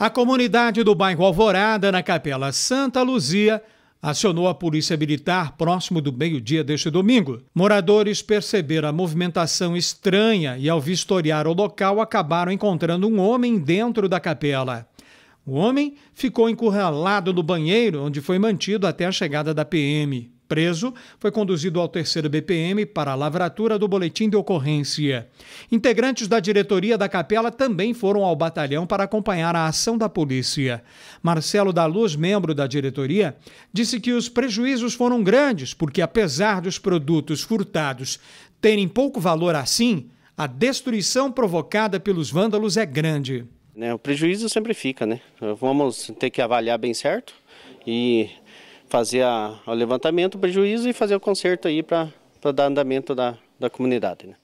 A comunidade do bairro Alvorada, na Capela Santa Luzia, acionou a polícia militar próximo do meio-dia deste domingo. Moradores perceberam a movimentação estranha e, ao vistoriar o local, acabaram encontrando um homem dentro da capela. O homem ficou encurralado no banheiro, onde foi mantido até a chegada da PM. Preso, foi conduzido ao terceiro BPM para a lavratura do boletim de ocorrência. Integrantes da diretoria da capela também foram ao batalhão para acompanhar a ação da polícia. Marcelo da Luz, membro da diretoria, disse que os prejuízos foram grandes, porque apesar dos produtos furtados terem pouco valor assim, a destruição provocada pelos vândalos é grande. Né, o prejuízo sempre fica, né? Vamos ter que avaliar bem certo e fazer a, o levantamento, o prejuízo e fazer o conserto aí para dar andamento da, da comunidade. Né?